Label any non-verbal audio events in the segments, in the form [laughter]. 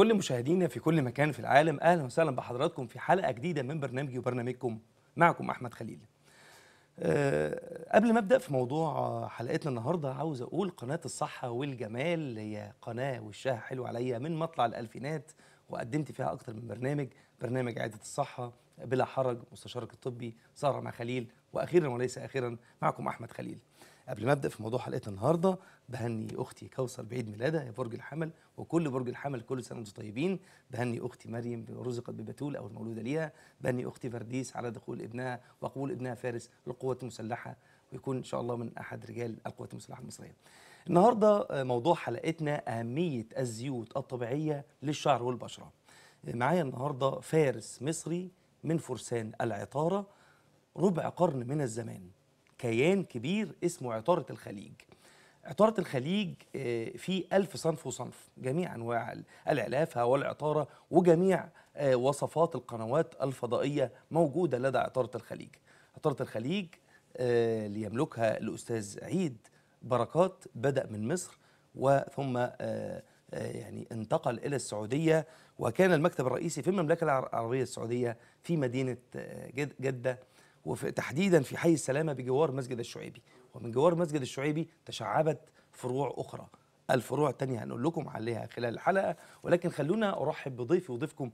كل مشاهدينا في كل مكان في العالم اهلا وسهلا بحضراتكم في حلقه جديده من برنامجي وبرنامجكم معكم احمد خليل أه قبل ما ابدا في موضوع حلقتنا النهارده عاوز اقول قناه الصحه والجمال هي قناه وشها حلو عليا من مطلع الالفينات وقدمت فيها اكتر من برنامج برنامج عاده الصحه بلا حرج مستشارك الطبي ساره مع خليل واخيرا وليس اخيرا معكم احمد خليل قبل ما ابدا في موضوع حلقه النهارده بهني اختي كوثر بعيد ميلادها يا برج الحمل وكل برج الحمل كل سنه وانتم طيبين بهني اختي مريم رزقت ببتول او المولوده ليها بهني اختي فرديس على دخول ابنها وقبول ابنها فارس للقوات المسلحه ويكون ان شاء الله من احد رجال القوات المسلحه المصريه. النهارده آه، موضوع حلقتنا اهميه الزيوت الطبيعيه للشعر والبشره. آه، معايا النهارده فارس مصري من فرسان العطاره ربع قرن من الزمان كيان كبير اسمه عطارة الخليج عطارة الخليج آه، في ألف صنف وصنف جميع أنواع العلافة والعطارة وجميع آه، وصفات القنوات الفضائية موجودة لدى عطارة الخليج عطارة الخليج آه، ليملكها الأستاذ عيد بركات بدأ من مصر وثم يعني انتقل إلى السعودية وكان المكتب الرئيسي في المملكة العربية السعودية في مدينة جدة وتحديدا في حي السلامة بجوار مسجد الشعيبي ومن جوار مسجد الشعيبي تشعبت فروع أخرى الفروع الثانيه هنقول لكم عليها خلال الحلقة ولكن خلونا أرحب بضيفي وضيفكم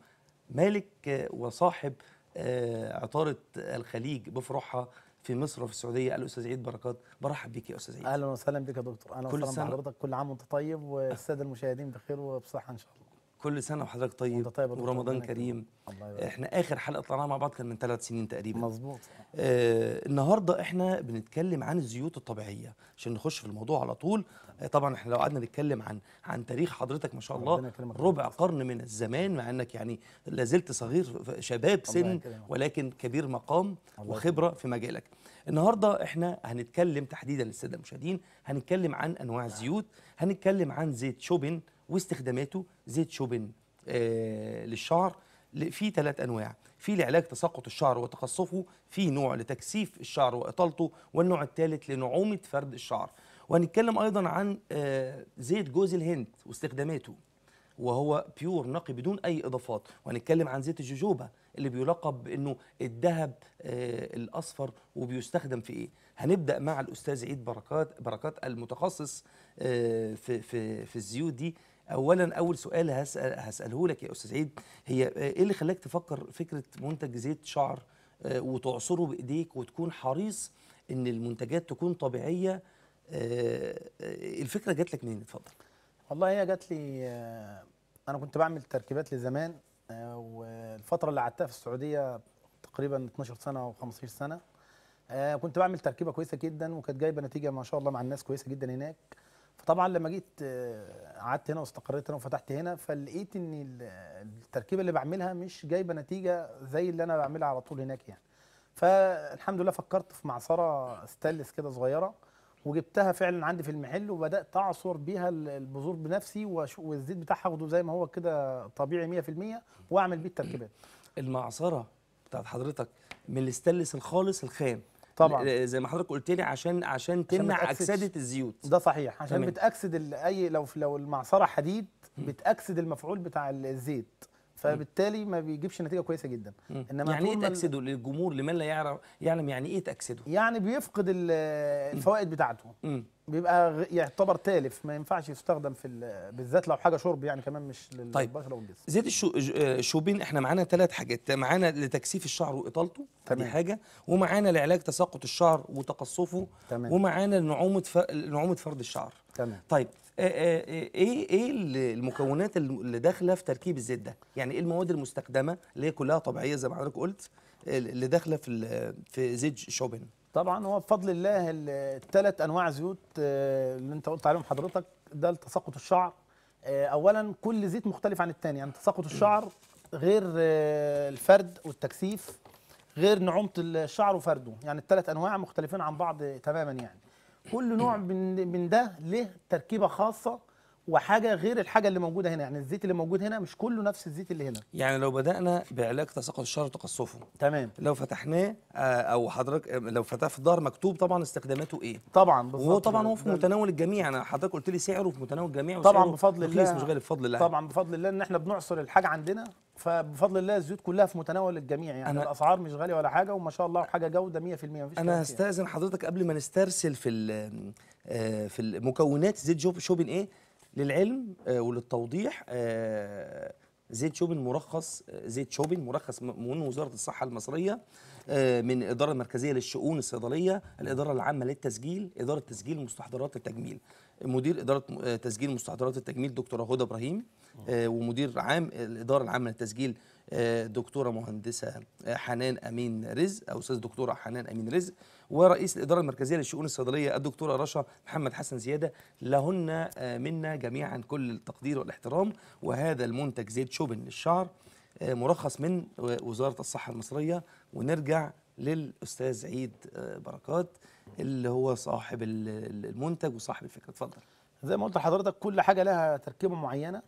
مالك آه، وصاحب آه، عطارة الخليج بفروعها في مصر وفي السعوديه الاستاذ عيد بركات برحب بك يا استاذ عيد اهلا وسهلا بك يا دكتور اهلا وسهلا بحضرتك كل عام وانت طيب والساده المشاهدين بخير وبصحه ان شاء الله كل سنه وحضرتك طيب, طيب ورمضان كريم الله احنا اخر حلقه طلعناها مع بعض كان من ثلاث سنين تقريبا مظبوط آه النهارده احنا بنتكلم عن الزيوت الطبيعيه عشان نخش في الموضوع على طول آه طبعا احنا لو قعدنا نتكلم عن عن تاريخ حضرتك ما شاء الله ربع قرن من الزمان مع انك يعني لا زلت صغير شباب سن ولكن كبير مقام وخبره في مجالك النهارده احنا هنتكلم تحديدا للساده المشاهدين هنتكلم عن انواع الزيوت نعم. هنتكلم عن زيت شوبن واستخداماته زيت شوبن آه، للشعر في ثلاث انواع في لعلاج تساقط الشعر وتقصفه في نوع لتكثيف الشعر واطالته والنوع الثالث لنعومه فرد الشعر وهنتكلم ايضا عن آه، زيت جوز الهند واستخداماته وهو بيور نقي بدون اي اضافات وهنتكلم عن زيت الجوجوبا اللي بيلقب بانه الذهب آه، الاصفر وبيستخدم في ايه هنبدا مع الاستاذ عيد بركات بركات المتخصص في في في الزيوت دي اولا اول سؤال هسأل هساله لك يا استاذ عيد هي ايه اللي خلاك تفكر فكره منتج زيت شعر آه، وتعصره بايديك وتكون حريص ان المنتجات تكون طبيعيه آه، آه، الفكره جات لك منين اتفضل والله هي جات لي انا كنت بعمل تركيبات لزمان والفتره اللي قعدتها في السعوديه تقريبا 12 سنه او 15 سنه كنت بعمل تركيبه كويسه جدا وكانت جايبه نتيجه ما شاء الله مع الناس كويسه جدا هناك فطبعا لما جيت قعدت هنا واستقريت هنا وفتحت هنا فلقيت ان التركيبه اللي بعملها مش جايبه نتيجه زي اللي انا بعملها على طول هناك يعني فالحمد لله فكرت في معصره ستانلس كده صغيره وجبتها فعلا عندي في المحل وبدات اعصر بيها البذور بنفسي والزيت بتاعها اخده زي ما هو كده طبيعي 100% واعمل بيه التركيبات المعصره بتاعت حضرتك من الاستانلس الخالص الخام طبعا زي ما حضرتك قلت لي عشان عشان تمنع اكسده الزيوت ده صحيح عشان تمام. بتاكسد اي لو لو المعصره حديد بتاكسد المفعول بتاع الزيت فبالتالي ما بيجيبش نتيجه كويسه جدا انما يعني ايه تاكسده للجمهور لمن لا يعرف يعلم يعني ايه تاكسده يعني بيفقد الفوائد بتاعته بيبقى يعتبر تالف ما ينفعش يستخدم في بالذات لو حاجه شرب يعني كمان مش طيب. للبشره طيب. والجسم زيت آه، الشوبين احنا معانا ثلاث حاجات معانا لتكثيف الشعر واطالته تمام. دي حاجه ومعانا لعلاج تساقط الشعر وتقصفه تمام. ومعانا لنعومه ف... نعومه فرد الشعر تمام طيب آه، آه، ايه ايه المكونات اللي داخله في تركيب الزيت ده يعني ايه المواد المستخدمه اللي هي كلها طبيعيه زي ما حضرتك قلت اللي داخله في في زيت شوبين طبعا هو بفضل الله الثلاث انواع زيوت آه، اللي انت قلت عليهم حضرتك ده لتساقط الشعر آه، اولا كل زيت مختلف عن الثاني يعني تساقط الشعر غير آه، الفرد والتكثيف غير نعومه الشعر وفرده يعني الثلاث انواع مختلفين عن بعض تماما يعني كل نوع من ده له تركيبه خاصه وحاجه غير الحاجه اللي موجوده هنا يعني الزيت اللي موجود هنا مش كله نفس الزيت اللي هنا يعني لو بدانا بعلاج تساقط الشعر وتقصفه تمام لو فتحناه آه، او حضرتك آه، لو فتحناه في الدار مكتوب طبعا استخداماته ايه طبعا بالظبط وهو طبعا هو في متناول الجميع انا يعني حضرتك قلت لي سعره في متناول الجميع طبعا بفضل الله مش غالي بفضل الله طبعا بفضل الله ان احنا بنعصر الحاجه عندنا فبفضل الله الزيوت كلها في متناول الجميع يعني أنا الاسعار مش غاليه ولا حاجه وما شاء الله حاجه جوده 100% مفيش انا هستاذن حضرتك قبل ما نسترسل في آه، في المكونات زيت شوبن ايه للعلم آه، وللتوضيح آه، زيت شوبن مرخص آه، زيت شوبن مرخص من وزاره الصحه المصريه من الاداره المركزيه للشؤون الصيدليه الاداره العامه للتسجيل اداره تسجيل مستحضرات التجميل مدير اداره تسجيل مستحضرات التجميل دكتوره هدى ابراهيم ومدير عام الاداره العامه للتسجيل دكتوره مهندسه حنان امين رزق او استاذ دكتوره حنان امين رزق ورئيس الاداره المركزيه للشؤون الصيدليه الدكتوره رشا محمد حسن زياده لهن آه، منا جميعا كل التقدير والاحترام وهذا المنتج زيت شوبن للشعر آه، مرخص من وزاره الصحه المصريه ونرجع للاستاذ عيد آه، بركات اللي هو صاحب المنتج وصاحب الفكره اتفضل زي ما قلت لحضرتك كل حاجه لها تركيبه معينه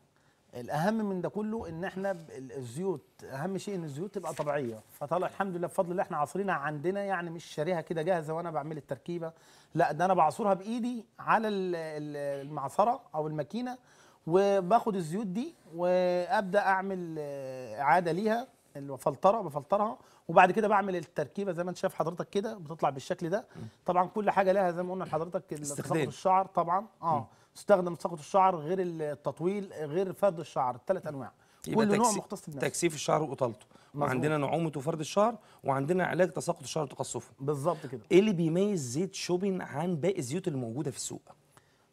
الاهم من ده كله ان احنا الزيوت اهم شيء ان الزيوت تبقى طبيعيه فطلع الحمد لله بفضل الله احنا عاصرينها عندنا يعني مش شاريها كده جاهزه وانا بعمل التركيبه لا ده انا بعصرها بايدي على المعصره او الماكينه وباخد الزيوت دي وابدا اعمل آه، اعاده ليها الفلتره بفلترها وبعد كده بعمل التركيبه زي ما انت شايف حضرتك كده بتطلع بالشكل ده طبعا كل حاجه لها زي ما قلنا لحضرتك استخدام الشعر طبعا اه م. تستخدم سقط الشعر غير التطويل غير فرد الشعر الثلاث انواع كل نوع مختص بنفسه تكثيف الشعر واطالته وعندنا نعومه وفرد الشعر وعندنا علاج تساقط الشعر وتقصفه بالظبط كده ايه اللي بيميز زيت شوبين عن باقي الزيوت الموجوده في السوق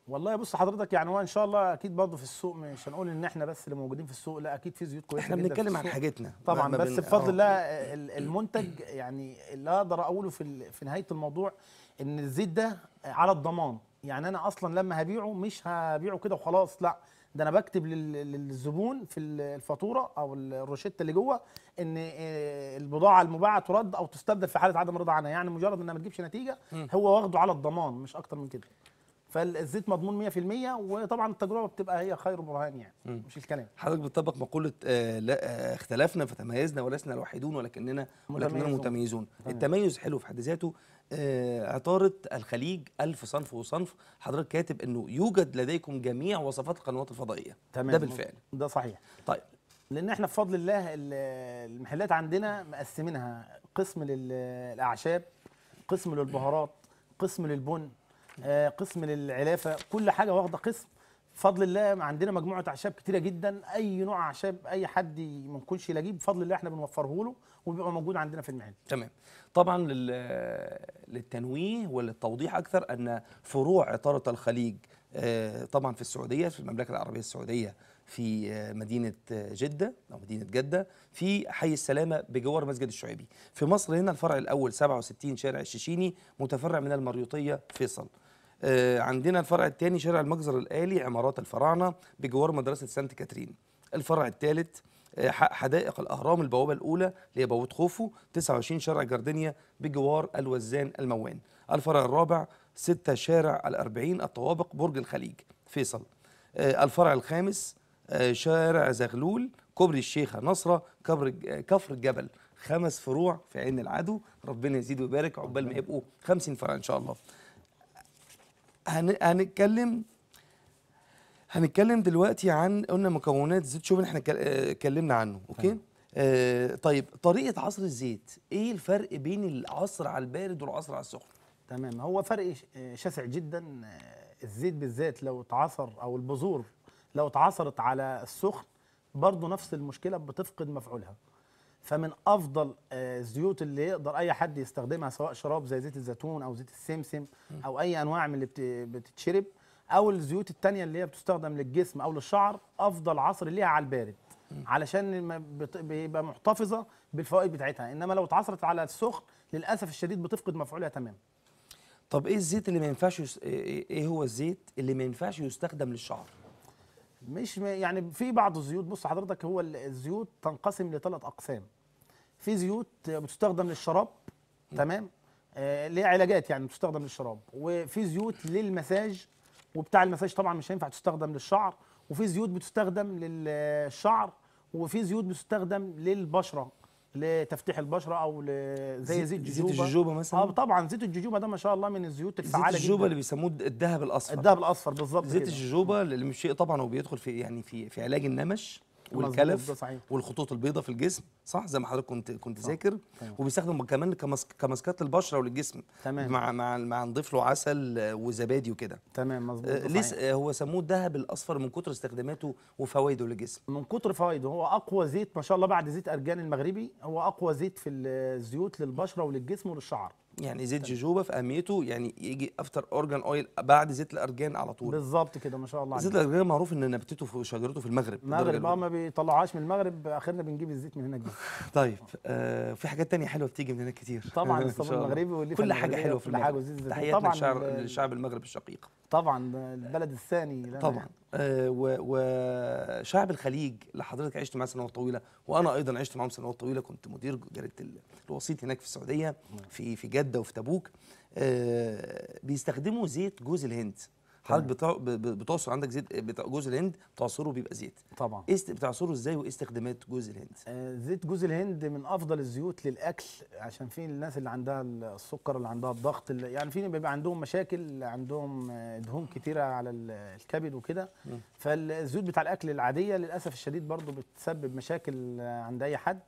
والله بص حضرتك يعني هو ان شاء الله اكيد برضه في السوق مش هنقول ان احنا بس اللي موجودين في السوق لا اكيد في زيوت كويسه احنا بنتكلم عن حاجتنا طبعا بس بفضل آه. الله المنتج يعني اللي اقدر اقوله في في نهايه الموضوع ان الزيت ده على الضمان يعني انا اصلا لما هبيعه مش هبيعه كده وخلاص لا ده انا بكتب للزبون في الفاتوره او الروشته اللي جوه ان آه، البضاعه المباعه ترد او تستبدل في حاله عدم رضا عنها يعني مجرد انها ما تجيبش نتيجه هو واخده على الضمان مش اكتر من كده فالزيت مضمون 100% وطبعا التجربه بتبقى هي خير برهان يعني م. مش الكلام حضرتك بتطبق مقوله آه لا آه، اختلفنا فتميزنا ولسنا الوحيدون ولكننا ولكننا متميزون, متميزون. التميز حلو في حد ذاته آه، عطارة الخليج ألف صنف وصنف حضرتك كاتب أنه يوجد لديكم جميع وصفات القنوات الفضائية تمام ده بالفعل ده صحيح طيب لأن احنا بفضل الله المحلات عندنا مقسمينها قسم للأعشاب قسم للبهارات قسم للبن آه، قسم للعلافة كل حاجة واخدة قسم بفضل الله عندنا مجموعه اعشاب كتيره جدا اي نوع اعشاب اي حد ما شيء يلاقيه بفضل الله احنا بنوفره له وبيبقى موجود عندنا في المحل تمام طبعا للتنويه وللتوضيح اكثر ان فروع عطاره الخليج آه، طبعا في السعوديه في المملكه العربيه السعوديه في آه، مدينه آه، جده او مدينه جده في حي السلامه بجوار مسجد الشعيبي في مصر هنا الفرع الاول 67 شارع الشيشيني متفرع من المريوطيه فيصل عندنا الفرع الثاني شارع المجزر الآلي عمارات الفراعنة بجوار مدرسة سانت كاترين الفرع الثالث حدائق الاهرام البوابه الاولى اللي هي بوابه خوفو 29 شارع جاردينيا بجوار الوزان الموان الفرع الرابع 6 شارع الأربعين الطوابق برج الخليج فيصل آه، الفرع الخامس آه، شارع زغلول كوبري الشيخة نصرة كبر كفر الجبل خمس فروع في عين العدو ربنا يزيد ويبارك عقبال ما يبقوا 50 فرع ان شاء الله هنتكلم هنتكلم دلوقتي عن قلنا مكونات زيت شوبن احنا آه، اتكلمنا عنه اوكي آه طيب طريقه عصر الزيت ايه الفرق بين العصر على البارد والعصر على السخن تمام هو فرق آه، شاسع جدا آه، الزيت بالذات لو اتعصر او البذور لو اتعصرت على السخن برضه نفس المشكله بتفقد مفعولها فمن افضل الزيوت اللي يقدر اي حد يستخدمها سواء شراب زي زيت الزيتون او زيت السمسم او اي انواع من اللي بتتشرب او الزيوت التانية اللي هي بتستخدم للجسم او للشعر افضل عصر ليها على البارد علشان بيبقى محتفظه بالفوائد بتاعتها انما لو اتعصرت على السخن للاسف الشديد بتفقد مفعولها تماما طب ايه الزيت اللي ما ينفعش يس... إيه،, إيه،, ايه هو الزيت اللي ما ينفعش يستخدم للشعر مش م... يعني في بعض الزيوت بص حضرتك هو الزيوت تنقسم لثلاث اقسام في زيوت بتستخدم للشراب تمام آه ليها علاجات يعني بتستخدم للشراب وفي زيوت للمساج وبتاع المساج طبعا مش هينفع تستخدم للشعر وفي زيوت بتستخدم للشعر وفي زيوت بتستخدم للبشره لتفتيح البشره او زي زيت الجوجوبا زيت الجوجوبا مثلا اه طبعا زيت الجوجوبا ده ما شاء الله من الزيوت الفعاله زيت الجوجوبا اللي بيسموه الذهب الاصفر الذهب الاصفر بالظبط زيت الجوجوبا اللي شيء طبعا هو بيدخل في إيه؟ يعني في في علاج النمش والكلف والخطوط البيضاء في الجسم صح زي ما حضرتك كنت كنت ذاكر وبيستخدم كمان كمسك كمسكات للبشره وللجسم تمام مع مع مع نضيف له عسل وزبادي وكده تمام مظبوط آه هو سموه الذهب الاصفر من كتر استخداماته وفوائده للجسم من كتر فوائده هو اقوى زيت ما شاء الله بعد زيت ارجان المغربي هو اقوى زيت في الزيوت للبشره وللجسم وللشعر يعني زيت جوجوبا في اهميته يعني يجي افتر اورجان اويل بعد زيت الارجان على طول بالظبط كده ما شاء الله زيت الارجان معروف ان نبتته في شجرته في المغرب المغرب اه ما بيطلعهاش من المغرب اخرنا بنجيب الزيت من هناك بس [laughs] طيب آه في حاجات تانية حلوه بتيجي من هناك كتير طبعا [laughs] الصابون المغربي واللي كل حاجه حلوه في المغرب تحياتنا للشعب آه، المغرب الشقيق طبعا آه، البلد الثاني طبعا آه، وشعب الخليج اللي حضرتك عشت معاه سنوات طويله وانا ايضا عشت معاهم سنوات طويله كنت مدير جريده الوسيط هناك في السعوديه في في جده وفي تبوك آه، بيستخدموا زيت جوز الهند حضرتك بتا... بتعصر عندك زيت آه، بتاع جوز الهند تعصره بيبقى زيت طبعا است... بتعصره ازاي وايه استخدامات جوز الهند آه زيت جوز الهند من افضل الزيوت للاكل عشان في الناس اللي عندها السكر اللي عندها الضغط اللي يعني في بيبقى عندهم مشاكل عندهم آه، دهون كتيره على الكبد وكده فالزيوت بتاع الاكل العاديه للاسف الشديد برضو بتسبب مشاكل آه، عند اي حد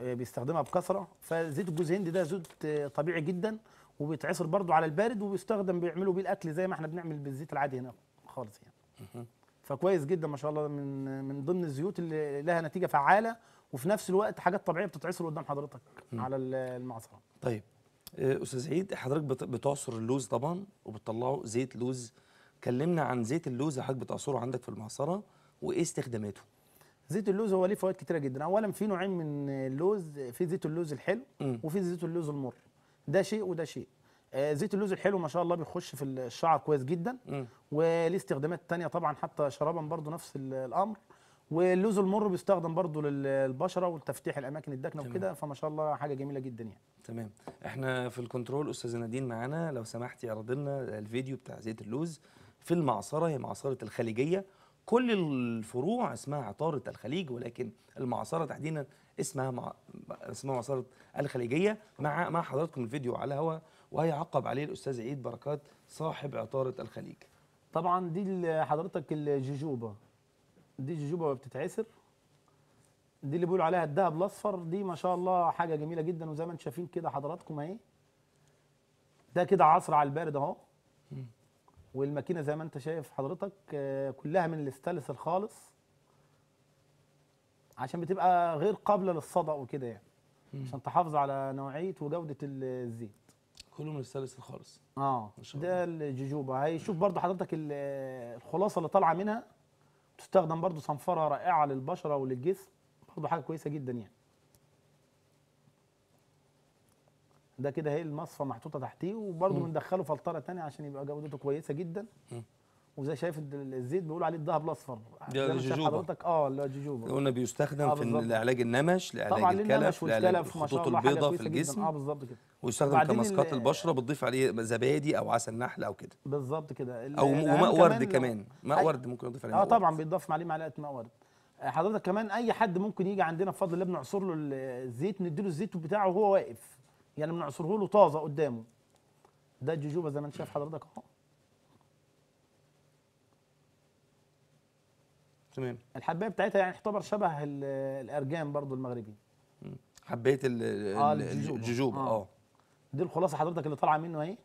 بيستخدمها بكثره فزيت الجوز الهند ده زيت طبيعي جدا وبيتعصر برضو على البارد وبيستخدم بيعملوا بيه الاكل زي ما احنا بنعمل بالزيت العادي هنا خالص يعني فكويس جدا ما شاء الله من من ضمن الزيوت اللي لها نتيجه فعاله وفي نفس الوقت حاجات طبيعيه بتتعصر قدام حضرتك م. على المعصره طيب آه، استاذ عيد حضرتك بتعصر اللوز طبعا وبتطلعه زيت لوز كلمنا عن زيت اللوز اللي حضرتك بتعصره عندك في المعصره وايه استخداماته زيت اللوز هو ليه فوائد كتيره جدا اولا في نوعين من اللوز في زيت اللوز الحلو وفي زيت اللوز المر ده شيء وده شيء آه، زيت اللوز الحلو ما شاء الله بيخش في الشعر كويس جدا وليه استخدامات تانية طبعا حتى شرابا برضو نفس الامر واللوز المر بيستخدم برضو للبشره وتفتيح الاماكن الداكنه وكده فما شاء الله حاجه جميله جدا يعني تمام احنا في الكنترول استاذه نادين معانا لو سمحتي عرض لنا الفيديو بتاع زيت اللوز في المعصره هي معصره الخليجيه كل الفروع اسمها عطاره الخليج ولكن المعصره تحديدا اسمها مع اسمها عصاره الخليجيه مع مع حضراتكم الفيديو على هوا وهيعقب عليه الاستاذ عيد بركات صاحب عطاره الخليج طبعا دي حضرتك الججوبه دي ججوبه ما بتتعسر دي اللي بيقولوا عليها الذهب الاصفر دي ما شاء الله حاجه جميله جدا وزي ما انتم شايفين كده حضراتكم اهي ده كده عصر على البارد اهو والماكينه زي ما انت شايف حضرتك آه، كلها من الاستلس الخالص عشان بتبقى غير قابله للصدأ وكده يعني عشان تحافظ على نوعيه وجوده الزيت كله من السلسل خالص اه ده الجوجوبا هيشوف برضو حضرتك الخلاصه اللي طالعه منها تستخدم برضو صنفره رائعه للبشره وللجسم برضو حاجه كويسه جدا يعني ده كده هي المصفى محطوطه تحتيه وبرضه بندخله فلتره ثانيه عشان يبقى جودته كويسه جدا م. وزي شايف الزيت بيقولوا عليه الذهب الاصفر ده الججوبه حضرتك اه اللي هو الججوبه قلنا بيستخدم آه في العلاج النمش لعلاج الكلف لعلاج الخطوط البيضاء في الجسم اه بالظبط كده ويستخدم كماسكات البشره بتضيف عليه زبادي او عسل نحل او كده بالظبط كده او ماء ورد كمان ماء ورد ممكن يضيف عليه اه طبعا بيتضاف عليه معلقه ماء ورد آه، حضرتك كمان اي حد ممكن يجي عندنا بفضل الله بنعصر له الزيت نديله الزيت بتاعه وهو واقف يعني بنعصره له طازه قدامه ده الججوبه زي ما انت شايف حضرتك اهو تمام الحبايه بتاعتها يعني تعتبر شبه الارجام برضو المغربي حبايه آه، الججوبه اه, آه. دي الخلاصه حضرتك اللي طالعه منه اهي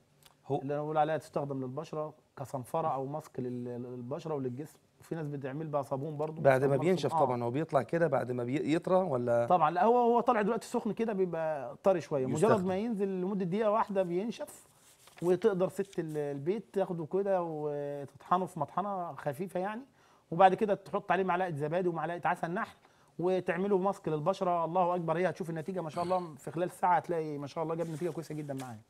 هو اللي انا بقول عليها تستخدم للبشره كصنفره او ماسك للبشره وللجسم وفي ناس بتعمل بقى صابون برضو بعد ما بينشف طبعا هو بيطلع كده بعد ما بيطرى ولا طبعا لا هو هو طالع دلوقتي سخن كده بيبقى طري شويه مجرد ما ينزل لمده دقيقه واحده بينشف وتقدر ست البيت تاخده كده وتطحنه في مطحنه خفيفه يعني وبعد كده تحط عليه معلقه زبادي ومعلقه عسل نحل وتعمله ماسك للبشره الله اكبر هي هتشوف النتيجه ما شاء الله في خلال ساعه هتلاقي ما شاء الله جاب نتيجه كويسه جدا معايا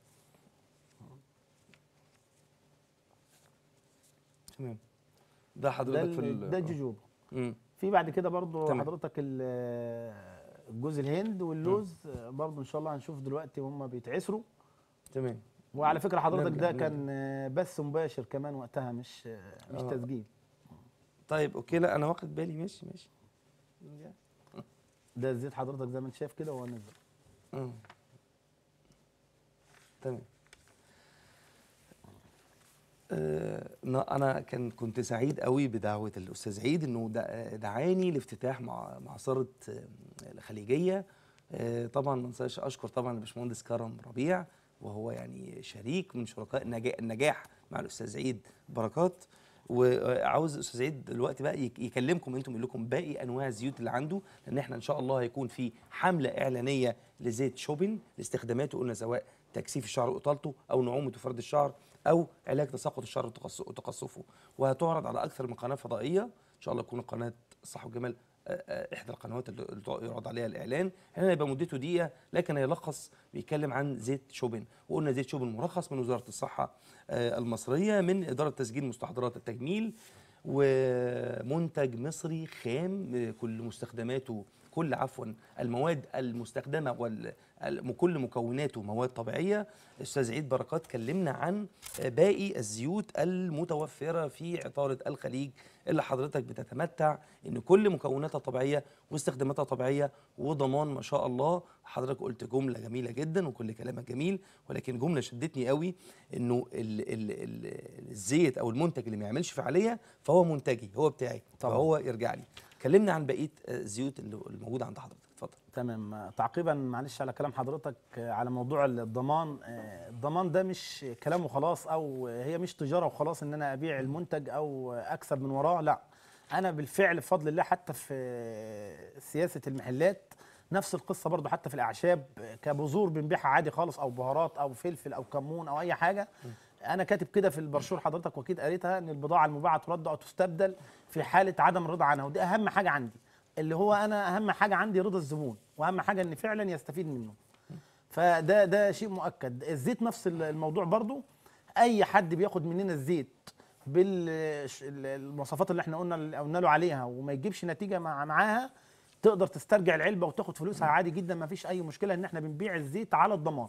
تمام ده حضرتك في ده آه. الجوجوبا في بعد كده برضو تمام. حضرتك الجوز الهند واللوز برضو ان شاء الله هنشوف دلوقتي هم بيتعسروا تمام وعلى فكره حضرتك ده كان بث مباشر كمان وقتها مش مش آه. تسجيل طيب اوكي لا انا واخد بالي ماشي ماشي ده زيت حضرتك زي ما انت شايف كده وهو نزل تمام آه، انا كان كنت سعيد قوي بدعوه الاستاذ عيد انه دعاني لافتتاح معصره آه، الخليجيه آه، طبعا ما انساش اشكر طبعا الباشمهندس كرم ربيع وهو يعني شريك من شركاء النجاح مع الاستاذ عيد بركات وعاوز استاذ سعيد دلوقتي بقى يكلمكم انتم يقول لكم باقي انواع الزيوت اللي عنده لان احنا ان شاء الله هيكون في حمله اعلانيه لزيت شوبن لاستخداماته قلنا سواء تكثيف الشعر واطالته او نعومه وفرد الشعر او علاج تساقط الشعر وتقصفه وهتعرض على اكثر من قناه فضائيه ان شاء الله تكون قناه صح وجمال احدى القنوات اللي يعرض عليها الاعلان هنا هيبقى مدته دقيقه لكن هيلخص بيتكلم عن زيت شوبن وقلنا زيت شوبن مرخص من وزاره الصحه آه، المصريه من اداره تسجيل مستحضرات التجميل ومنتج مصري خام آه، كل مستخدماته كل عفوا المواد المستخدمه وكل مكوناته مواد طبيعيه استاذ عيد بركات كلمنا عن آه، باقي الزيوت المتوفره في عطاره الخليج اللي حضرتك بتتمتع ان كل مكوناتها طبيعيه واستخداماتها طبيعيه وضمان ما شاء الله حضرتك قلت جمله جميله جدا وكل كلامك جميل ولكن جمله شدتني قوي انه ال ال ال الزيت او المنتج اللي ما يعملش فعاليه فهو منتجي هو بتاعي طبعا. فهو يرجع لي كلمنا عن بقيه آه، الزيوت اللي موجوده عند حضرتك اتفضل تمام تعقيبا معلش على كلام حضرتك آه، على موضوع الضمان آه، الضمان ده مش كلام وخلاص او هي مش تجاره وخلاص ان انا ابيع المنتج او اكسب من وراه لا انا بالفعل بفضل الله حتى في سياسه المحلات نفس القصه برضو حتى في الاعشاب كبذور بنبيعها عادي خالص او بهارات او فلفل او كمون او اي حاجه انا كاتب كده في البرشور حضرتك واكيد قريتها ان البضاعه المباعه ترد او تستبدل في حاله عدم الرضا عنها ودي اهم حاجه عندي اللي هو انا اهم حاجه عندي رضا الزبون واهم حاجه ان فعلا يستفيد منه فده ده شيء مؤكد الزيت نفس الموضوع برضو اي حد بياخد مننا الزيت بالمواصفات اللي احنا قلنا قلنا له عليها وما يجيبش نتيجه مع معاها تقدر تسترجع العلبه وتاخد فلوسها عادي جدا ما فيش اي مشكله ان احنا بنبيع الزيت على الضمان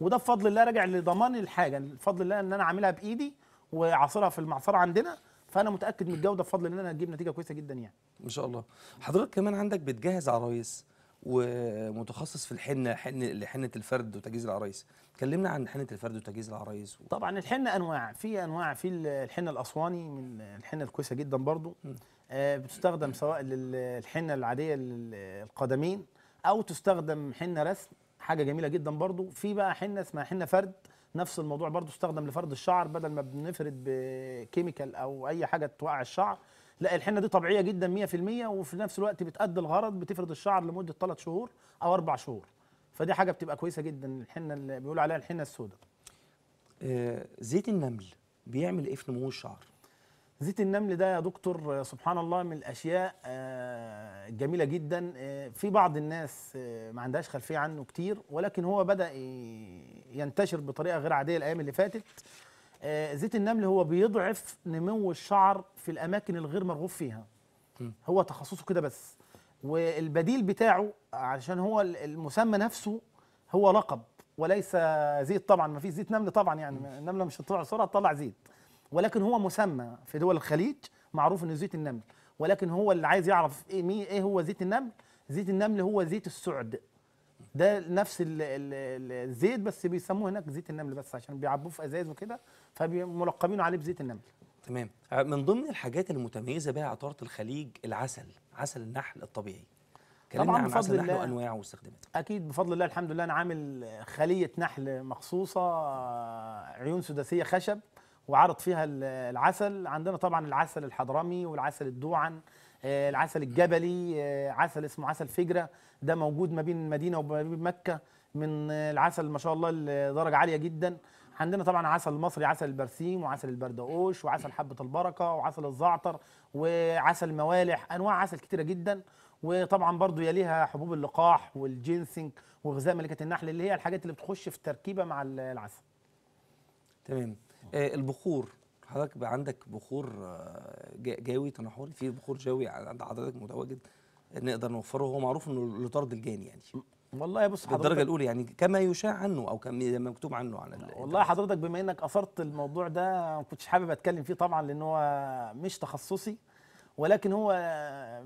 وده بفضل الله راجع لضمان الحاجه بفضل الله ان انا عاملها بايدي وعصرها في المعصره عندنا فانا متاكد من الجوده بفضل ان انا هجيب نتيجه كويسه جدا يعني ما شاء الله حضرتك كمان عندك بتجهز عرايس ومتخصص في الحنه حنه لحنه الفرد وتجهيز العرايس كلمنا عن حنه الفرد وتجهيز العرايس و... طبعا الحنه انواع في انواع في الحنه الاسواني من الحنه الكويسه جدا برضو آه، بتستخدم سواء للحنه العاديه القدمين او تستخدم حنه رسم حاجه جميله جدا برضو في بقى حنه اسمها حنه فرد نفس الموضوع برضو استخدم لفرد الشعر بدل ما بنفرد بكيميكال او اي حاجه توقع الشعر لا الحنه دي طبيعيه جدا 100% وفي نفس الوقت بتأدي الغرض بتفرد الشعر لمده 3 شهور او 4 شهور فدي حاجه بتبقى كويسه جدا الحنه اللي بيقولوا عليها الحنه السوداء آه زيت النمل بيعمل ايه في نمو الشعر زيت النمل ده يا دكتور سبحان الله من الاشياء الجميله آه، جدا آه، في بعض الناس آه، ما عندهاش خلفيه عنه كتير ولكن هو بدا ينتشر بطريقه غير عاديه الايام اللي فاتت زيت النمل هو بيضعف نمو الشعر في الاماكن الغير مرغوب فيها هو تخصصه كده بس والبديل بتاعه علشان هو المسمى نفسه هو لقب وليس زيت طبعا ما فيش زيت نمل طبعا يعني النمله مش هتطلع بسرعه تطلع زيت ولكن هو مسمى في دول الخليج معروف انه زيت النمل ولكن هو اللي عايز يعرف ايه مي ايه هو زيت النمل زيت النمل هو زيت السعد ده نفس الزيت بس بيسموه هناك زيت النمل بس عشان بيعبوه في ازاز وكده فملقبينه عليه بزيت النمل تمام آه، من ضمن الحاجات المتميزه بها عطاره الخليج العسل عسل النحل الطبيعي طبعا عن عسل النحل وانواعه واستخداماته اكيد بفضل الله الحمد لله انا عامل خليه نحل مخصوصه عيون سداسيه خشب وعرض فيها العسل عندنا طبعا العسل الحضرمي والعسل الدوعن آه، العسل الجبلي آه، عسل اسمه عسل فجرة ده موجود ما بين المدينة وما بين مكة من آه، العسل ما شاء الله لدرجة عالية جدا عندنا طبعا عسل مصري عسل البرسيم وعسل البردقوش وعسل حبة البركة وعسل الزعتر وعسل موالح أنواع عسل كتيرة جدا وطبعا برضو يليها حبوب اللقاح والجينسنج وغذاء ملكة النحل اللي هي الحاجات اللي بتخش في التركيبه مع العسل تمام آه، البخور حضرتك بقى عندك بخور آه، جاوي تنحوري في بخور جاوي عند حضرتك متواجد نقدر نوفره هو معروف انه لطرد الجاني يعني والله بص حضرتك بالدرجه الاولى يعني كما يشاع عنه او كما مكتوب عنه على والله حضرتك بما انك اثرت الموضوع ده ما كنتش حابب اتكلم فيه طبعا لان هو مش تخصصي ولكن هو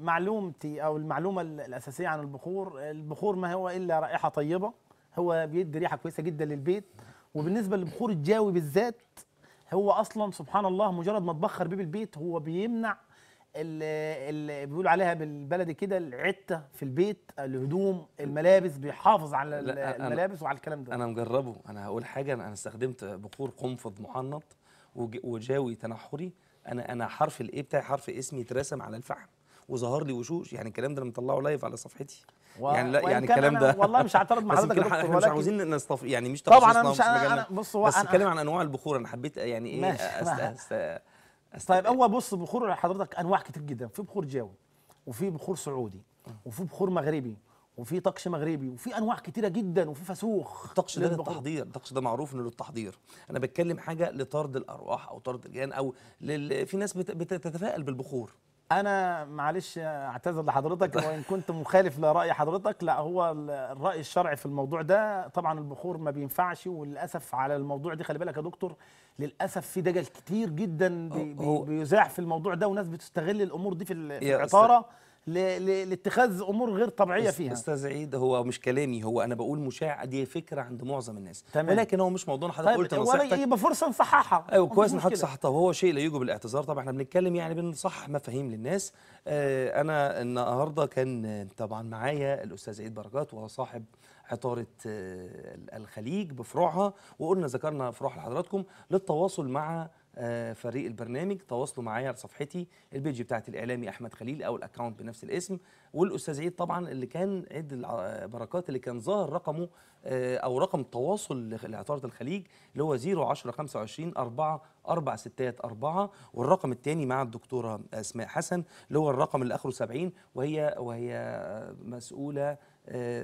معلومتي او المعلومه الاساسيه عن البخور البخور ما هو الا رائحه طيبه هو بيدي ريحه كويسه جدا للبيت وبالنسبه للبخور الجاوي بالذات هو اصلا سبحان الله مجرد ما تبخر بيه بالبيت هو بيمنع اللي بيقولوا عليها بالبلدي كده العته في البيت الهدوم الملابس بيحافظ على الملابس وعلى الكلام ده انا مجربه انا هقول حاجه انا استخدمت بخور قنفذ محنط وجاوي تنحري انا انا حرف الايه بتاعي حرف اسمي اترسم على الفحم وظهر لي وشوش يعني الكلام ده انا مطلعه لايف على صفحتي و... يعني لا يعني الكلام ده والله مش هعترض [laughs] مع حضرتك احنا مش عاوزين نستف يعني مش طبعا انا مش أنا, أنا بص هو بس اتكلم عن انواع البخور انا حبيت يعني ايه ماشي أست... أست... أست... طيب هو بص بخور حضرتك انواع كتير جدا في بخور جاوي وفي بخور سعودي وفي بخور مغربي وفي طقش مغربي وفي انواع كتيره جدا وفي فسوخ الطقش ده للتحضير الطقش ده معروف انه للتحضير انا بتكلم حاجه لطرد الارواح او طرد الجان او لل... في ناس بت... بتتفائل بالبخور انا معلش اعتذر لحضرتك وان كنت مخالف لراي حضرتك لا هو الراي الشرعي في الموضوع ده طبعا البخور ما بينفعش وللاسف على الموضوع دي خلي بالك يا دكتور للاسف في دجل كتير جدا بيزاح في الموضوع ده وناس بتستغل الامور دي في العطاره لاتخاذ امور غير طبيعيه فيها استاذ عيد هو مش كلامي هو انا بقول مشاع دي فكره عند معظم الناس تمام. ولكن هو مش موضوعنا حضرتك طيب قلت نصيحتك يبقى فرصه نصححها ايوه كويس ان حضرتك صححتها وهو شيء لا يوجب الاعتذار طبعا احنا بنتكلم يعني بنصحح مفاهيم للناس آه انا النهارده كان طبعا معايا الاستاذ عيد بركات وهو صاحب عطارة آه الخليج بفروعها وقلنا ذكرنا فروع لحضراتكم للتواصل مع آه، فريق البرنامج تواصلوا معايا على صفحتي البيج بتاعت الاعلامي احمد خليل او الاكونت بنفس الاسم والاستاذ عيد طبعا اللي كان عيد آه، بركات اللي كان ظاهر رقمه آه، او رقم التواصل لعطاره الخليج اللي هو 010 25 4 4 6 4 والرقم الثاني مع الدكتوره اسماء حسن اللي هو الرقم اللي اخره 70 وهي وهي مسؤوله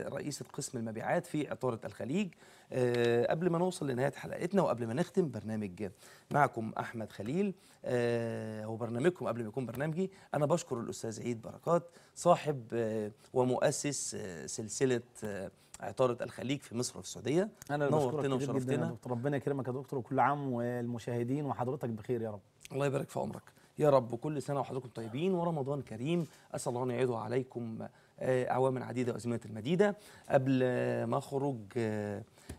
رئيسه قسم المبيعات في عطاره الخليج آه، قبل ما نوصل لنهايه حلقتنا وقبل ما نختم برنامج معكم احمد خليل آه، هو برنامجكم قبل ما يكون برنامجي انا بشكر الاستاذ عيد بركات صاحب آه، ومؤسس سلسله عطارة الخليج في مصر وفي السعودية أنا نورتنا وشرفتنا ربنا يكرمك يا دكتور وكل عام والمشاهدين وحضرتك بخير يا رب الله يبارك في عمرك يا رب كل سنة وحضراتكم طيبين ورمضان كريم أسأل الله أن يعيده عليكم أعواما عديدة وأزمنة المديدة قبل ما أخرج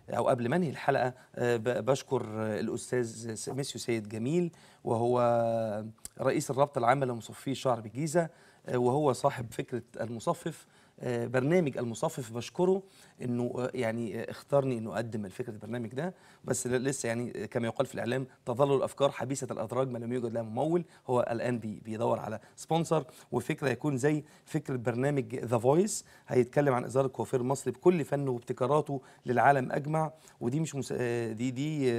او قبل ما انهي الحلقه آه، بشكر الاستاذ ميسيو سيد جميل وهو رئيس الرابطه العامه لمصفي الشعر بجيزه آه، وهو صاحب فكره المصفف آه، برنامج المصفف بشكره انه آه، يعني آه، اختارني انه اقدم فكره البرنامج ده بس لسه يعني كما يقال في الاعلام تظل الافكار حبيسه الادراج ما لم يوجد لها ممول هو الان بيدور على سبونسر وفكره يكون زي فكره برنامج ذا فويس هيتكلم عن ازاله الكوافير المصري بكل فنه وابتكاراته للعالم اجمع ودي مش مس... دي دي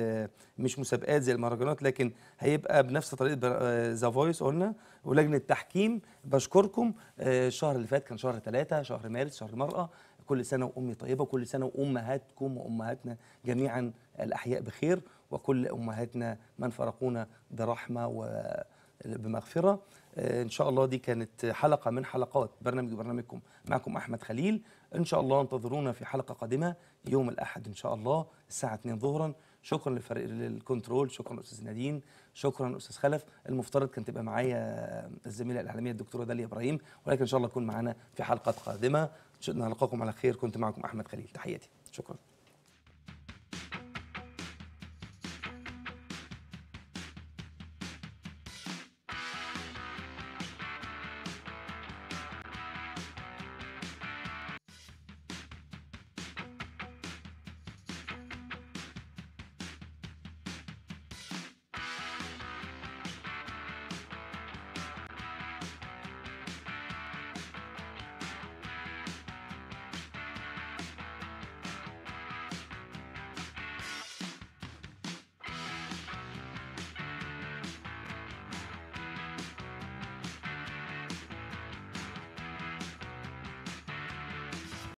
مش مسابقات زي المهرجانات لكن هيبقى بنفس طريقه ذا فويس قلنا ولجنه تحكيم بشكركم آه، الشهر اللي فات كان شهر ثلاثة شهر مارس شهر المراه كل سنه وامي طيبه كل سنه وامهاتكم وامهاتنا جميعا الاحياء بخير وكل امهاتنا من فارقونا برحمه وبمغفرة آه، إن شاء الله دي كانت حلقة من حلقات برنامج برنامجكم معكم أحمد خليل إن شاء الله انتظرونا في حلقة قادمة يوم الأحد إن شاء الله الساعة 2 ظهرا شكرا للفريق للكنترول شكرا أستاذ نادين شكرا استاذ خلف المفترض كانت تبقى معايا الزميله الاعلاميه الدكتوره داليا ابراهيم ولكن ان شاء الله تكون معانا في حلقات قادمه نلقاكم على خير كنت معكم احمد خليل تحياتي شكرا